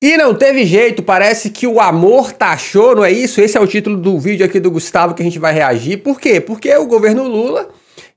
E não teve jeito, parece que o amor taxou, não é isso? Esse é o título do vídeo aqui do Gustavo que a gente vai reagir. Por quê? Porque o governo Lula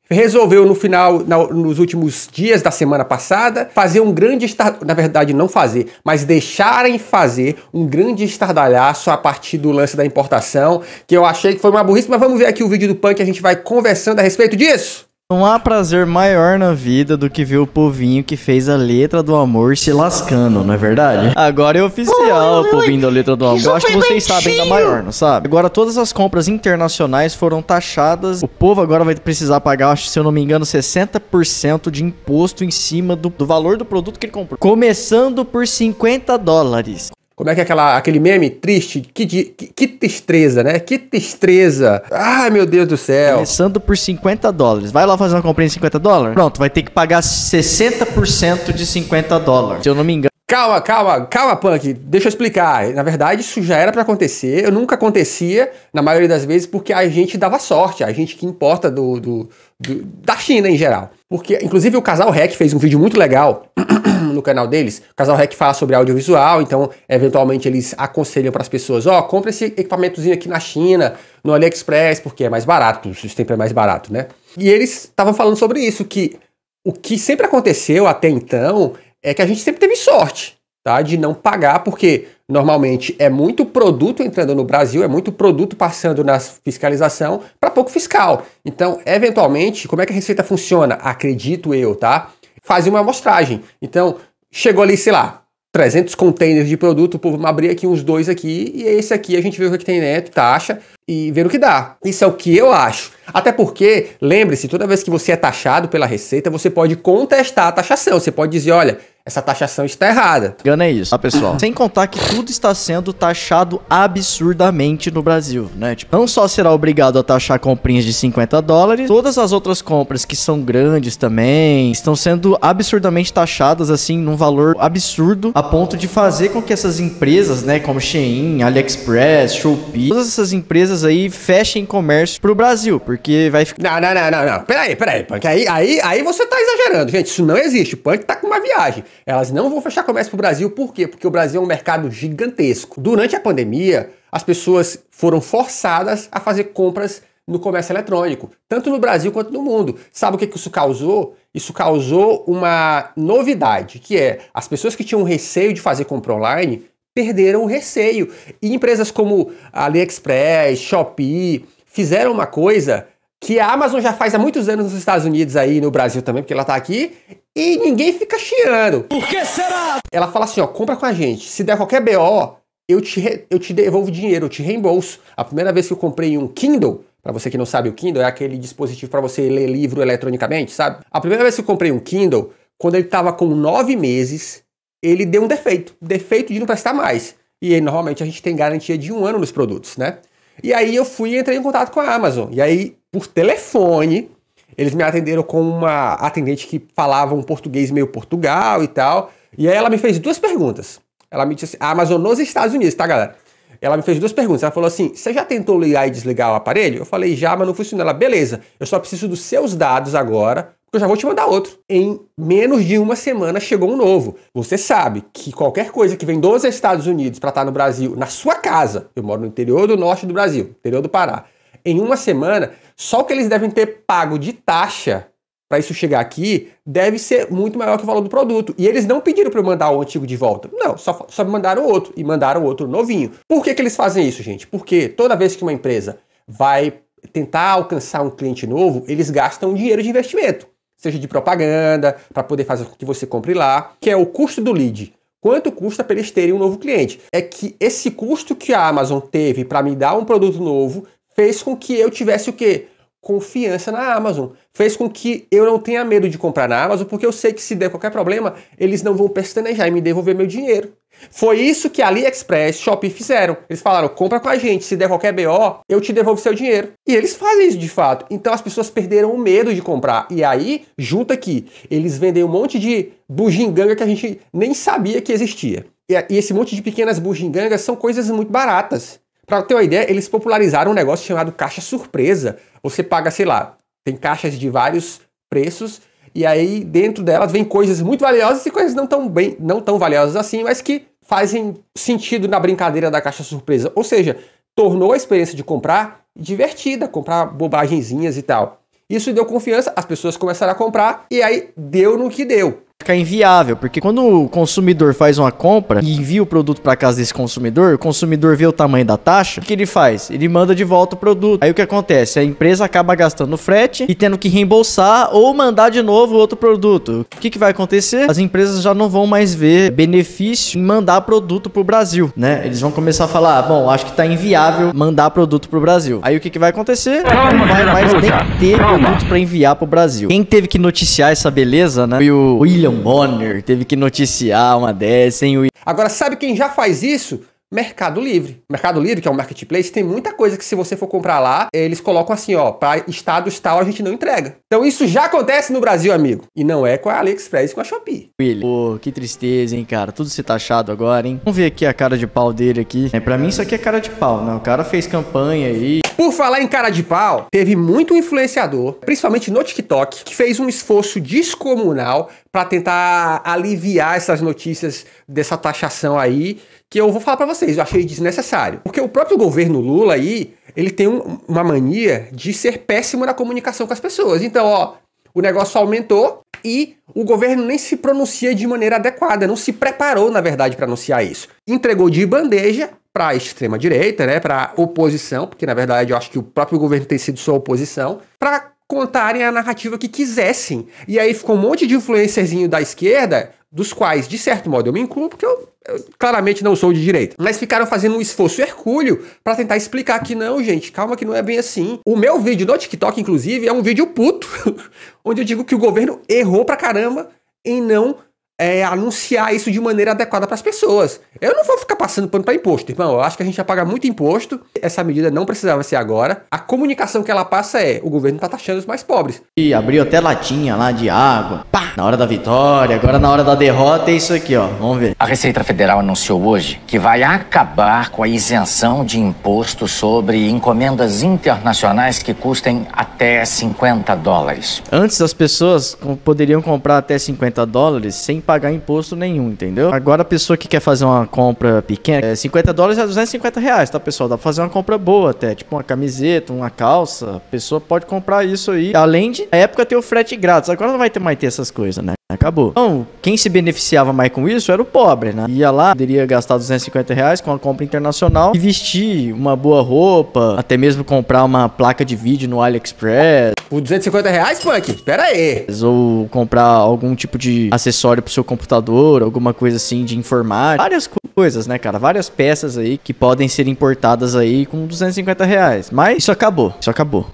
resolveu no final, nos últimos dias da semana passada, fazer um grande estardalhaço, na verdade não fazer, mas deixarem fazer um grande estardalhaço a partir do lance da importação, que eu achei que foi uma burrice, mas vamos ver aqui o vídeo do Punk, a gente vai conversando a respeito disso. Não há prazer maior na vida do que ver o povinho que fez a letra do amor se lascando, não é verdade? Agora é oficial oh, o povinho da letra do amor. Eu acho que vocês sabem da maior, não sabe? Agora todas as compras internacionais foram taxadas. O povo agora vai precisar pagar, acho, se eu não me engano, 60% de imposto em cima do, do valor do produto que ele comprou. Começando por 50 dólares. Como é que é aquela, aquele meme triste? Que, que, que tristeza, né? Que tristeza. Ai, meu Deus do céu. Começando por 50 dólares. Vai lá fazer uma compra de 50 dólares? Pronto, vai ter que pagar 60% de 50 dólares. Se eu não me engano, Calma, calma, calma, punk, deixa eu explicar. Na verdade, isso já era para acontecer, eu nunca acontecia, na maioria das vezes, porque a gente dava sorte, a gente que importa do, do, do da China em geral. Porque, inclusive, o Casal Rec fez um vídeo muito legal no canal deles. O Casal Rec fala sobre audiovisual, então, eventualmente, eles aconselham para as pessoas: ó, oh, compra esse equipamentozinho aqui na China, no AliExpress, porque é mais barato, o sistema é mais barato, né? E eles estavam falando sobre isso, que o que sempre aconteceu até então é que a gente sempre teve sorte, tá? De não pagar, porque normalmente é muito produto entrando no Brasil, é muito produto passando na fiscalização para pouco fiscal. Então, eventualmente, como é que a receita funciona? Acredito eu, tá? Fazer uma amostragem. Então, chegou ali, sei lá, 300 containers de produto, pô, vamos abrir aqui uns dois aqui, e esse aqui a gente vê o que tem neto, taxa, e ver o que dá. Isso é o que eu acho. Até porque, lembre-se, toda vez que você é taxado pela Receita, você pode contestar a taxação. Você pode dizer, olha, essa taxação está errada. Engana é isso, tá, pessoal? Sem contar que tudo está sendo taxado absurdamente no Brasil, né? Tipo, não só será obrigado a taxar comprinhas de 50 dólares, todas as outras compras que são grandes também estão sendo absurdamente taxadas, assim, num valor absurdo, a ponto de fazer com que essas empresas, né, como Shein, AliExpress, Shopee, todas essas empresas aí fechem comércio pro Brasil, porque vai ficar... Não, não, não, não, não. Peraí, peraí, Punk. Aí, aí, aí você tá exagerando, gente. Isso não existe. O Punk tá com uma viagem. Elas não vão fechar comércio para o Brasil, por quê? Porque o Brasil é um mercado gigantesco. Durante a pandemia, as pessoas foram forçadas a fazer compras no comércio eletrônico, tanto no Brasil quanto no mundo. Sabe o que, isso causou? Isso causou uma novidade, que é as pessoas que tinham receio de fazer compra online perderam o receio. E empresas como AliExpress, Shopee, fizeram uma coisa que a Amazon já faz há muitos anos nos Estados Unidos aí no Brasil também, porque ela está aqui, e ninguém fica chiando. Por que será? Ela fala assim, ó, compra com a gente. Se der qualquer BO, eu te, re, eu te devolvo dinheiro, eu te reembolso. A primeira vez que eu comprei um Kindle, para você que não sabe o Kindle, é aquele dispositivo para você ler livro eletronicamente, sabe? A primeira vez que eu comprei um Kindle, quando ele tava com nove meses, ele deu um defeito. Defeito de não prestar mais. E aí, normalmente a gente tem garantia de um ano nos produtos, né? E aí eu fui e entrei em contato com a Amazon. E aí, por telefone, eles me atenderam com uma atendente que falava um português meio Portugal e tal. E aí ela me fez duas perguntas. Ela me disse assim, Amazon ah, nos Estados Unidos, tá, galera? Ela me fez duas perguntas. Ela falou assim: você já tentou ligar e desligar o aparelho? Eu falei, já, mas não funciona. Ela, beleza, eu só preciso dos seus dados agora, porque eu já vou te mandar outro. Em menos de uma semana chegou um novo. Você sabe que qualquer coisa que vem dos Estados Unidos para estar tá no Brasil, na sua casa, eu moro no interior do norte do Brasil, interior do Pará, em uma semana só o que eles devem ter pago de taxa para isso chegar aqui deve ser muito maior que o valor do produto. E eles não pediram para eu mandar o antigo de volta. Não, só, só me mandaram outro e mandaram outro novinho. Por que, que eles fazem isso, gente? Porque toda vez que uma empresa vai tentar alcançar um cliente novo, eles gastam dinheiro de investimento, seja de propaganda, para poder fazer com que você compre lá, que é o custo do lead. Quanto custa para eles terem um novo cliente? É que esse custo que a Amazon teve para me dar um produto novo fez com que eu tivesse o quê? confiança na Amazon. Fez com que eu não tenha medo de comprar na Amazon, porque eu sei que se der qualquer problema, eles não vão pestanejar e me devolver meu dinheiro. Foi isso que AliExpress, Shopee fizeram. Eles falaram: compra com a gente, se der qualquer BO, eu te devolvo seu dinheiro. E eles fazem isso de fato. Então as pessoas perderam o medo de comprar. E aí, junta aqui, eles vendem um monte de bujinganga que a gente nem sabia que existia. E esse monte de pequenas bugigangas são coisas muito baratas. Para ter uma ideia, eles popularizaram um negócio chamado caixa surpresa. Você paga, sei lá, tem caixas de vários preços e aí dentro delas vem coisas muito valiosas e coisas não tão bem, não tão valiosas assim, mas que fazem sentido na brincadeira da caixa surpresa. Ou seja, tornou a experiência de comprar divertida, comprar bobagenzinhas e tal. Isso deu confiança, as pessoas começaram a comprar e aí deu no que deu ficar inviável, porque quando o consumidor faz uma compra e envia o produto para casa desse consumidor, o consumidor vê o tamanho da taxa, o que ele faz? Ele manda de volta o produto. Aí o que acontece? A empresa acaba gastando frete e tendo que reembolsar ou mandar de novo outro produto. O que, que vai acontecer? As empresas já não vão mais ver benefício em mandar produto pro Brasil, né? Eles vão começar a falar, ah, bom, acho que tá inviável mandar produto pro Brasil. Aí o que, que vai acontecer? Não vai mais nem ter produto para enviar pro Brasil. Quem teve que noticiar essa beleza, né? Foi o William William Bonner teve que noticiar uma dessa, hein? Agora, sabe quem já faz isso? Mercado Livre. Mercado Livre, que é um marketplace, tem muita coisa que se você for comprar lá, eles colocam assim, ó, para estados tal a gente não entrega. Então isso já acontece no Brasil, amigo. E não é com a AliExpress e com a Shopee. William, pô, que tristeza, hein, cara. Tudo se taxado agora, hein. Vamos ver aqui a cara de pau dele aqui. É, para mim isso aqui é cara de pau, né? O cara fez campanha aí. Por falar em cara de pau, teve muito influenciador, principalmente no TikTok, que fez um esforço descomunal para tentar aliviar essas notícias dessa taxação aí, que eu vou falar para vocês, eu achei desnecessário. Porque o próprio governo Lula aí, ele tem um, uma mania de ser péssimo na comunicação com as pessoas. Então, ó, o negócio aumentou e o governo nem se pronuncia de maneira adequada, não se preparou, na verdade, para anunciar isso. Entregou de bandeja para a extrema direita, né, para oposição, porque na verdade eu acho que o próprio governo tem sido sua oposição, para contarem a narrativa que quisessem. E aí ficou um monte de influencerzinho da esquerda, dos quais, de certo modo, eu me incluo, porque eu, eu claramente não sou de direita. Mas ficaram fazendo um esforço hercúleo para tentar explicar que não, gente, calma que não é bem assim. O meu vídeo no TikTok, inclusive, é um vídeo puto, onde eu digo que o governo errou pra caramba em não é, anunciar isso de maneira adequada para as pessoas. Eu não vou ficar passando pano para imposto, irmão. Eu acho que a gente já paga muito imposto. Essa medida não precisava ser agora. A comunicação que ela passa é: o governo está taxando os mais pobres. E abriu até latinha lá de água. Pá! Na hora da vitória, agora na hora da derrota é isso aqui, ó. Vamos ver. A Receita Federal anunciou hoje que vai acabar com a isenção de imposto sobre encomendas internacionais que custem até 50 dólares. Antes as pessoas poderiam comprar até 50 dólares sem pagar pagar imposto nenhum, entendeu? Agora a pessoa que quer fazer uma compra pequena, é 50 dólares é 250 reais, tá pessoal? Dá pra fazer uma compra boa até, tipo uma camiseta, uma calça, a pessoa pode comprar isso aí. Além de, na época, ter o frete grátis, agora não vai ter mais ter essas coisas, né? Acabou. Então, quem se beneficiava mais com isso era o pobre, né? Ia lá, poderia gastar 250 reais com a compra internacional e vestir uma boa roupa, até mesmo comprar uma placa de vídeo no AliExpress, por 250 reais, Punk? Pera aí. Ou comprar algum tipo de acessório pro seu computador, alguma coisa assim de informática. Várias coisas, né, cara? Várias peças aí que podem ser importadas aí com 250 reais. Mas isso acabou. Isso acabou.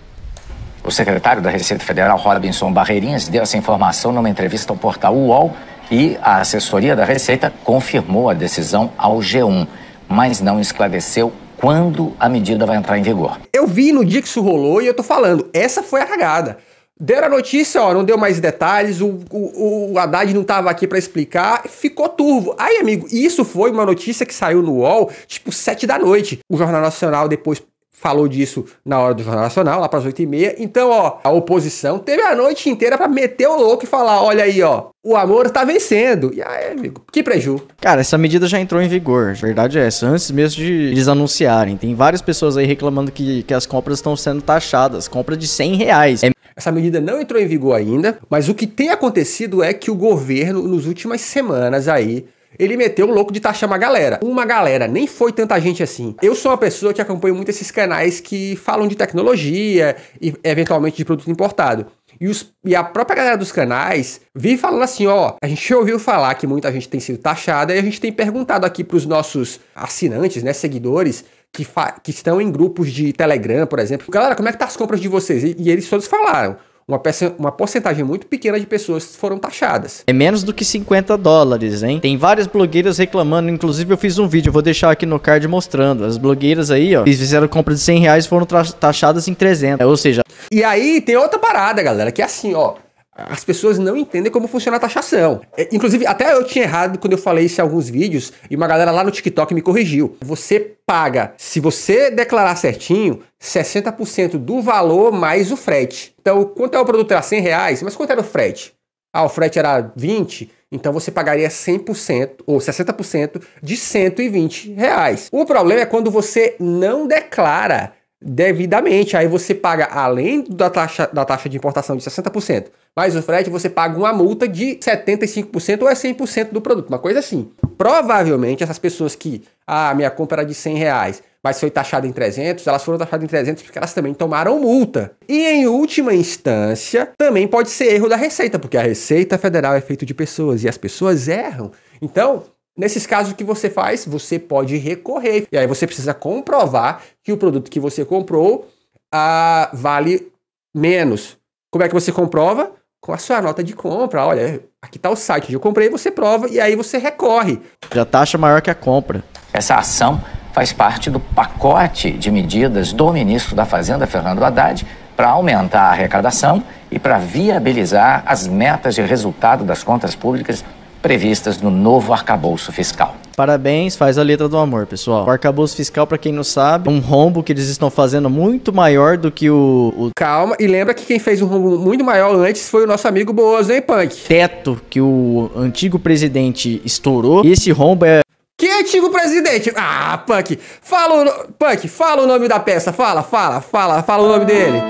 O secretário da Receita Federal, Robinson Barreirinhas, deu essa informação numa entrevista ao portal UOL e a assessoria da Receita confirmou a decisão ao G1, mas não esclareceu quando a medida vai entrar em vigor. Eu vi no dia que isso rolou e eu tô falando, essa foi a cagada. Deram a notícia, ó, não deu mais detalhes, o, o, o Haddad não tava aqui para explicar, ficou turvo. Aí, amigo, isso foi uma notícia que saiu no UOL, tipo, sete da noite. O Jornal Nacional depois falou disso na hora do Jornal Nacional, lá para as 8h30. Então, ó, a oposição teve a noite inteira para meter o louco e falar: olha aí, ó, o amor tá vencendo. E aí, amigo, que preju. Cara, essa medida já entrou em vigor. Verdade é essa. Antes mesmo de eles anunciarem, tem várias pessoas aí reclamando que, que as compras estão sendo taxadas. Compra de 100 reais. É... Essa medida não entrou em vigor ainda, mas o que tem acontecido é que o governo, nas últimas semanas aí, ele meteu o louco de taxar uma galera. Uma galera, nem foi tanta gente assim. Eu sou uma pessoa que acompanho muito esses canais que falam de tecnologia e eventualmente de produto importado. E, os, e, a própria galera dos canais vive falando assim, ó, a gente ouviu falar que muita gente tem sido taxada e a gente tem perguntado aqui para os nossos assinantes, né, seguidores, que, que estão em grupos de Telegram, por exemplo, galera, como é que tá as compras de vocês? E, e eles todos falaram, uma, uma porcentagem muito pequena de pessoas foram taxadas. É menos do que 50 dólares, hein? Tem várias blogueiras reclamando, inclusive eu fiz um vídeo, vou deixar aqui no card mostrando. As blogueiras aí, ó, eles fizeram compra de 100 reais foram taxadas em 300, é, ou seja... E aí tem outra parada, galera, que é assim, ó, as pessoas não entendem como funciona a taxação. É, inclusive, até eu tinha errado quando eu falei isso em alguns vídeos e uma galera lá no TikTok me corrigiu. Você paga, se você declarar certinho, 60% do valor mais o frete. Então, quanto é o produto? Era 100 reais, mas quanto era o frete? Ah, o frete era 20, então você pagaria 100% ou 60% de 120 reais. O problema é quando você não declara devidamente. Aí você paga, além da taxa, da taxa de importação de 60%, mais o frete, você paga uma multa de 75% ou é 100% do produto, uma coisa assim. Provavelmente essas pessoas que, ah, minha compra era de 100 reais, mas foi taxada em 300, elas foram taxadas em 300 porque elas também tomaram multa. E em última instância, também pode ser erro da Receita, porque a Receita Federal é feita de pessoas e as pessoas erram. Então, Nesses casos, o que você faz? Você pode recorrer. E aí você precisa comprovar que o produto que você comprou ah, vale menos. Como é que você comprova? Com a sua nota de compra. Olha, aqui está o site onde eu comprei, você prova e aí você recorre. Já taxa maior que a compra. Essa ação faz parte do pacote de medidas do ministro da Fazenda, Fernando Haddad, para aumentar a arrecadação e para viabilizar as metas de resultado das contas públicas previstas no novo arcabouço fiscal. Parabéns, faz a letra do amor, pessoal. O arcabouço fiscal, para quem não sabe, é um rombo que eles estão fazendo muito maior do que o, o, Calma, e lembra que quem fez um rombo muito maior antes foi o nosso amigo Bozo, hein, Punk? Teto que o antigo presidente estourou, e esse rombo é. Que antigo presidente? Ah, Punk, fala o, no... Punk, fala o nome da peça, fala, fala, fala, fala o nome dele.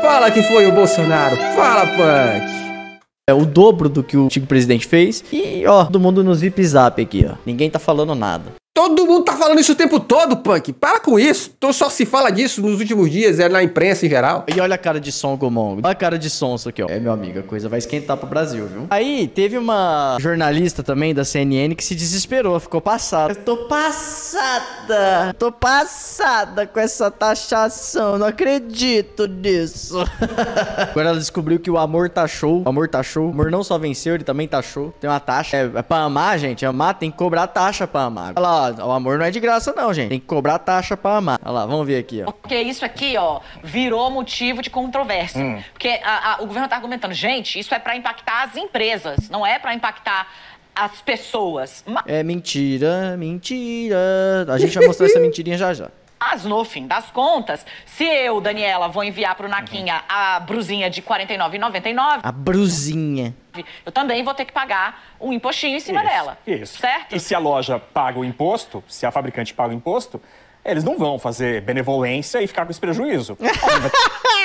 Fala que foi o Bolsonaro, fala, Punk é o dobro do que o antigo presidente fez. E, ó, todo mundo nos zip zap aqui, ó. Ninguém tá falando nada. Todo mundo tá falando isso o tempo todo, punk. Para com isso. Então só se fala disso nos últimos dias, é na imprensa em geral. E olha a cara de som, Gomon. Olha a cara de som isso aqui, ó. É, meu amigo, a coisa vai esquentar pro Brasil, viu? Aí teve uma jornalista também da CNN que se desesperou, ficou passada. Eu tô passada. Tô passada com essa taxação. Não acredito nisso. Agora ela descobriu que o amor tá show. O amor tá show. O amor não só venceu, ele também tá show. Tem uma taxa. É, é pra amar, gente. É amar tem que cobrar taxa pra amar. Olha lá, ó o amor não é de graça, não, gente. Tem que cobrar taxa pra amar. Olha lá, vamos ver aqui, ó. Porque isso aqui, ó, virou motivo de controvérsia. Hum. Porque a, a, o governo tá argumentando, gente, isso é para impactar as empresas, não é para impactar as pessoas. É mentira, mentira. A gente vai mostrar essa mentirinha já já. Mas, no fim das contas, se eu, Daniela, vou enviar para o Naquinha uhum. a brusinha de R$ 49,99... A brusinha. Eu também vou ter que pagar um impostinho em cima isso, dela. Isso. Certo? E se a loja paga o imposto, se a fabricante paga o imposto, eles não vão fazer benevolência e ficar com esse prejuízo.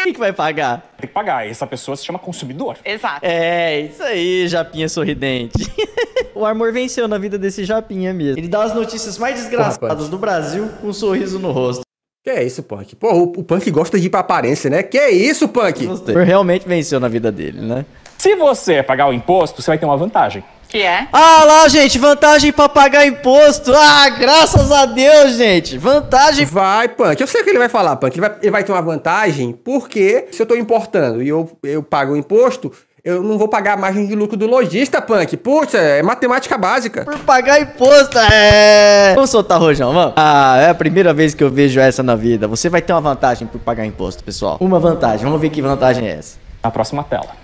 Quem é que vai pagar? Tem que pagar. Essa pessoa se chama consumidor. Exato. É, isso aí, Japinha sorridente. o amor venceu na vida desse Japinha mesmo. Ele dá as notícias mais desgraçadas do Brasil com um sorriso no rosto. Que é isso, Punk? Pô, o, o, Punk gosta de ir pra aparência, né? Que é isso, Punk? Gostei. Realmente venceu na vida dele, né? Se você pagar o imposto, você vai ter uma vantagem que é? Ah lá, gente, vantagem pra pagar imposto. Ah, graças a Deus, gente. Vantagem. Vai, Punk. Eu sei o que ele vai falar, Punk. Ele vai, ele vai ter uma vantagem porque se eu tô importando e eu, eu pago o imposto, eu não vou pagar a margem de lucro do lojista, Punk. Puxa, é matemática básica. Por pagar imposto, é... Vamos soltar rojão, vamos? Ah, é a primeira vez que eu vejo essa na vida. Você vai ter uma vantagem por pagar imposto, pessoal. Uma vantagem. Vamos ver que vantagem é essa. Na próxima tela.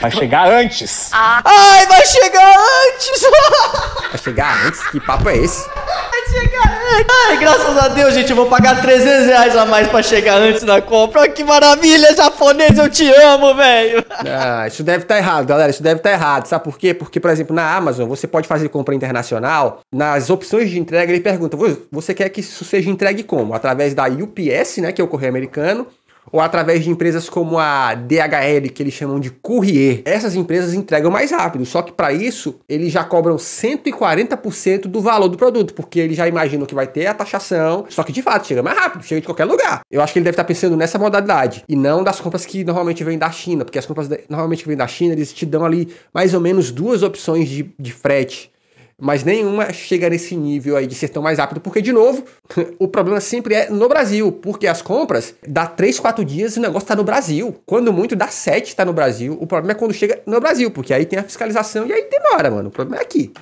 Vai chegar antes. Ah. Ai, vai chegar antes. vai chegar antes? Que papo é esse? Vai chegar antes. Ai, graças a Deus, gente, eu vou pagar 300 reais a mais pra chegar antes da compra. que maravilha, japonês, eu te amo, velho. Ah, isso deve estar tá errado, galera. Isso deve estar tá errado. Sabe por quê? Porque, por exemplo, na Amazon, você pode fazer compra internacional. Nas opções de entrega, ele pergunta, você quer que isso seja entregue como? Através da UPS, né, que é o correio americano, ou através de empresas como a DHL, que eles chamam de courier. Essas empresas entregam mais rápido, só que para isso eles já cobram 140% do valor do produto, porque eles já imaginam que vai ter a taxação, só que de fato chega mais rápido, chega de qualquer lugar. Eu acho que ele deve estar tá pensando nessa modalidade e não das compras que normalmente vêm da China, porque as compras normalmente que vêm da China eles te dão ali mais ou menos duas opções de, de frete mas nenhuma chega nesse nível aí de ser tão mais rápido, porque, de novo, o problema sempre é no Brasil, porque as compras dá 3, 4 dias e o negócio está no Brasil. Quando muito, dá 7 está no Brasil. O problema é quando chega no Brasil, porque aí tem a fiscalização e aí demora, mano. O problema é aqui.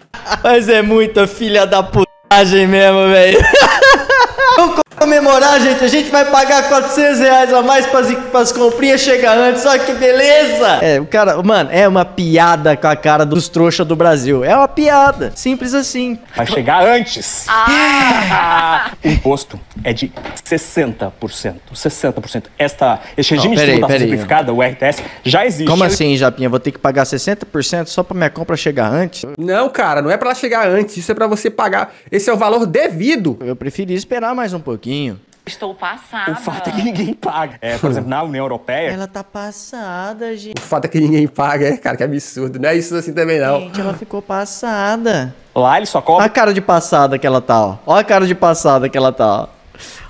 Mas é muita filha da putagem mesmo, velho comemorar, gente. A gente vai pagar 400 reais a mais pras, pras comprinhas chegar antes. Olha que beleza! É, o cara, mano, é uma piada com a cara dos trouxa do Brasil. É uma piada. Simples assim. Vai chegar antes. Ah. o imposto é de 60%. 60%. Esta, este regime Não, peraí, de tributação simplificada, o RTS, já existe. Como assim, Japinha? Vou ter que pagar 60% só pra minha compra chegar antes? Não, cara, não é pra ela chegar antes. Isso é pra você pagar. Esse é o valor devido. Eu preferi esperar mais um pouquinho pouquinho. Estou passada. O fato é que ninguém paga. É, por exemplo, na União Europeia. Ela tá passada, gente. O fato é que ninguém paga, é, cara, que absurdo. Não é isso assim também, não. Gente, ela ficou passada. Lá ele só cobra. Olha a cara de passada que ela tá, ó. Olha a cara de passada que ela tá, ó.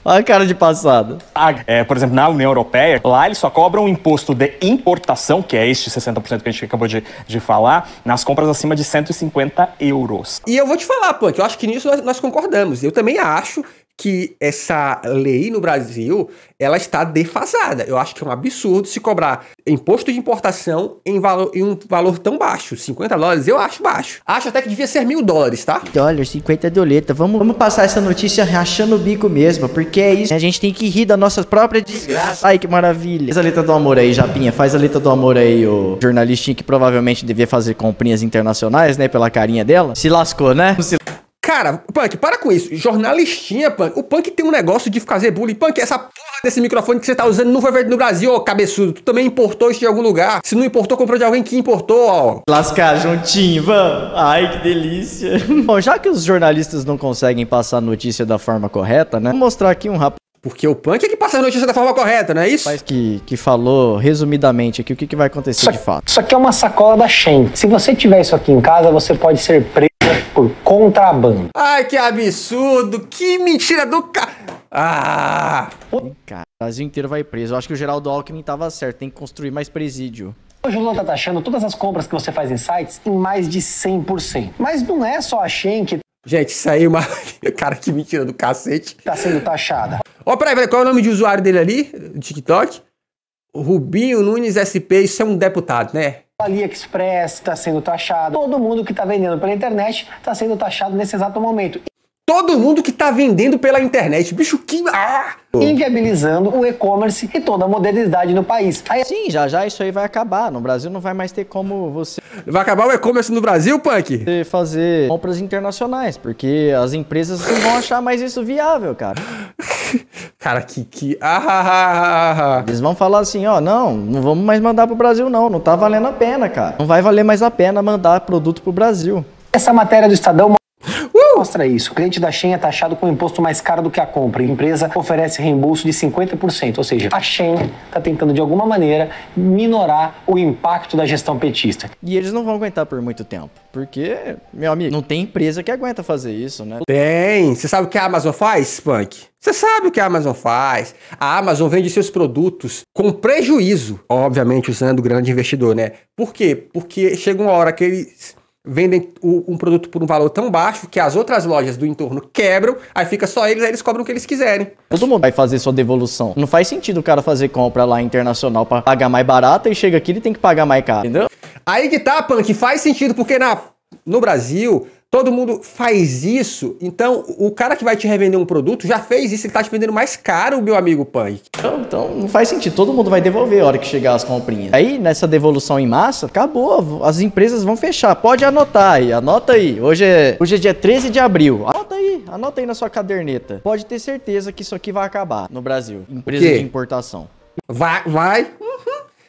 Olha a cara de passada É, por exemplo, na União Europeia, lá eles só cobram um imposto de importação, que é este 60% que a gente acabou de, de falar, nas compras acima de 150 euros. E eu vou te falar, Punk, eu acho que nisso nós, nós concordamos. Eu também acho que essa lei no Brasil ela está defasada. Eu acho que é um absurdo se cobrar imposto de importação em, em um valor tão baixo. 50 dólares eu acho baixo. Acho até que devia ser mil dólares, tá? Dólar, 50 doleta. Vamos, vamos passar essa notícia rachando o bico mesmo, porque é isso. A gente tem que rir da nossa própria desgraça. Ai, que maravilha. Faz a letra do amor aí, Japinha. Faz a letra do amor aí, o jornalistinho que provavelmente devia fazer comprinhas internacionais, né? Pela carinha dela. Se lascou, né? Se lascou. Cara, Punk, para com isso. Jornalistinha, Punk. O Punk tem um negócio de fazer bullying. Punk, essa porra desse microfone que você tá usando não foi feito no Brasil, ô cabeçudo. Tu também importou isso de algum lugar. Se não importou, comprou de alguém que importou, ó. Lascar juntinho, vamos. Ai, que delícia. Bom, já que os jornalistas não conseguem passar a notícia da forma correta, né? Vou mostrar aqui um rapaz. Porque o Punk é que passa a notícia da forma correta, não é isso? Mas que, que falou resumidamente aqui o que, que vai acontecer isso, de fato. Isso aqui é uma sacola da Shen. Se você tiver isso aqui em casa, você pode ser preso por contrabando. Ai, que absurdo! Que mentira do cara! Ah! Cara, o Brasil inteiro vai preso. Eu acho que o Geraldo Alckmin tava certo, tem que construir mais presídio. Hoje o Lula tá taxando todas as compras que você faz em sites em mais de 100%. Mas não é só a Shen que... Gente, isso aí é uma... Cara, que mentira do cacete. Tá sendo taxada. Ó, oh, peraí, qual é o nome de usuário dele ali? Do TikTok? Rubinho Nunes SP, isso é um deputado, né? AliExpress está sendo taxado, todo mundo que está vendendo pela internet está sendo taxado nesse exato momento todo mundo que está vendendo pela internet. Bicho, que. Ah! Inviabilizando o e-commerce e toda a modernidade no país. Aí... Sim, já já isso aí vai acabar. No Brasil não vai mais ter como você. Vai acabar o e-commerce no Brasil, Punk? Você fazer compras internacionais, porque as empresas não vão achar mais isso viável, cara. Cara, que. que... Ah ah ah, ah, ah, ah, Eles vão falar assim: ó, não, não vamos mais mandar pro Brasil, não. Não tá valendo a pena, cara. Não vai valer mais a pena mandar produto pro Brasil. Essa matéria do Estadão. Uh! Mostra isso. O cliente da Shen é taxado com um imposto mais caro do que a compra. A empresa oferece reembolso de 50%. Ou seja, a Shen está tentando, de alguma maneira, minorar o impacto da gestão petista. E eles não vão aguentar por muito tempo. Porque, meu amigo, não tem empresa que aguenta fazer isso, né? Tem. Você sabe o que a Amazon faz, Punk? Você sabe o que a Amazon faz. A Amazon vende seus produtos com prejuízo, obviamente usando o grande investidor, né? Por quê? Porque chega uma hora que eles vendem o, um produto por um valor tão baixo que as outras lojas do entorno quebram, aí fica só eles, aí eles cobram o que eles quiserem. Todo mundo vai fazer sua devolução. Não faz sentido o cara fazer compra lá internacional para pagar mais barata e chega aqui ele tem que pagar mais caro, entendeu? Aí que tá, Punk, faz sentido, porque na, no Brasil Todo mundo faz isso, então o cara que vai te revender um produto já fez isso, ele tá te vendendo mais caro, meu amigo punk. Então, então não faz sentido, todo mundo vai devolver a hora que chegar as comprinhas. Aí, nessa devolução em massa, acabou, as empresas vão fechar. Pode anotar aí, anota aí. Hoje é, hoje é dia 13 de abril. Anota aí, anota aí na sua caderneta. Pode ter certeza que isso aqui vai acabar no Brasil. Empresa de importação. Vai, vai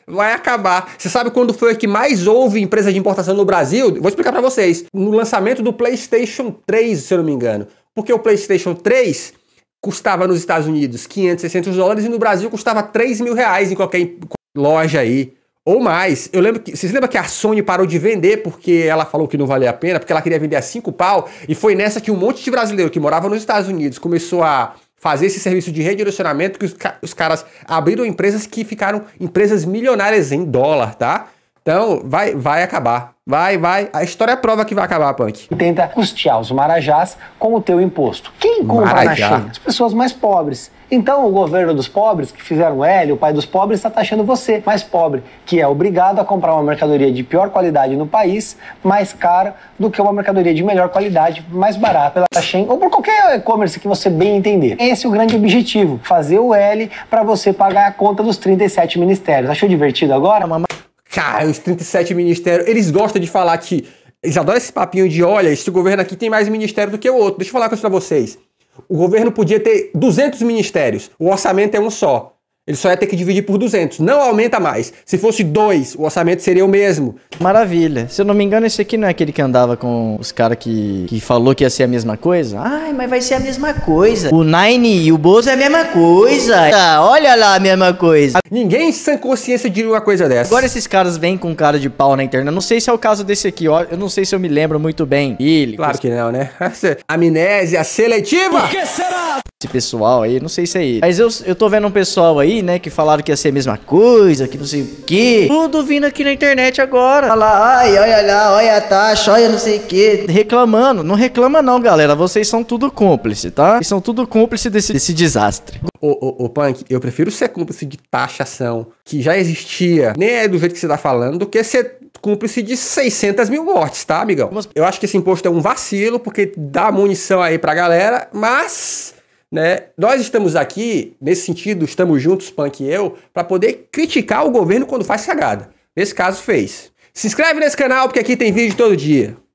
vai acabar. Você sabe quando foi que mais houve empresa de importação no Brasil? Vou explicar para vocês. No lançamento do PlayStation 3, se eu não me engano. Porque o PlayStation 3 custava nos Estados Unidos 500, 600 dólares e no Brasil custava 3 mil reais em qualquer loja aí. Ou mais. Eu lembro que. Vocês lembram que a Sony parou de vender porque ela falou que não valia a pena, porque ela queria vender a 5 pau? E foi nessa que um monte de brasileiro que morava nos Estados Unidos começou a fazer esse serviço de redirecionamento que os, os caras abriram empresas que ficaram empresas milionárias em dólar, tá? Então, vai, vai acabar. Vai, vai. A história é prova que vai acabar, Punk. Tenta custear os marajás com o teu imposto. Quem compra Marajá. na China? As pessoas mais pobres. Então, o governo dos pobres, que fizeram L, o pai dos pobres, está taxando você, mais pobre, que é obrigado a comprar uma mercadoria de pior qualidade no país, mais cara, do que uma mercadoria de melhor qualidade, mais barata, pela Shein ou por qualquer e-commerce que você bem entender. Esse é o grande objetivo, fazer o L para você pagar a conta dos 37 ministérios. Achou divertido agora? É Cara, os 37 ministérios, eles gostam de falar que. Eles adoram esse papinho de: olha, esse governo aqui tem mais ministério do que o outro. Deixa eu falar uma coisa pra vocês. O governo podia ter 200 ministérios, o orçamento é um só. Ele só ia ter que dividir por 200. Não aumenta mais. Se fosse dois, o orçamento seria o mesmo. Maravilha. Se eu não me engano, esse aqui não é aquele que andava com os caras que, que falou que ia ser a mesma coisa? Ai, mas vai ser a mesma coisa. O Nine e o Bozo é a mesma coisa. Ah, olha lá a mesma coisa. Ninguém sem consciência diria uma coisa dessa. Agora esses caras vêm com cara de pau na internet. não sei se é o caso desse aqui, ó. Eu não sei se eu me lembro muito bem. Ele. Claro que não, né? Amnésia seletiva. Por que será? esse pessoal aí, não sei se é ele. Mas eu, eu tô vendo um pessoal aí, né, que falaram que ia ser a mesma coisa, que não sei o que. Tudo vindo aqui na internet agora. Olha lá, ai, olha lá, olha a taxa, olha não sei o que. Reclamando. Não reclama não, galera. Vocês são tudo cúmplice, tá? Vocês são tudo cúmplice desse, desse desastre. Ô, ô, ô, Punk, eu prefiro ser cúmplice de taxação que já existia, nem é do jeito que você tá falando, do que ser cúmplice de 600 mil mortes, tá, amigão? Eu acho que esse imposto é um vacilo, porque dá munição aí pra galera, mas né? Nós estamos aqui, nesse sentido, estamos juntos, Punk e eu, para poder criticar o governo quando faz cagada. Nesse caso, fez. Se inscreve nesse canal, porque aqui tem vídeo todo dia.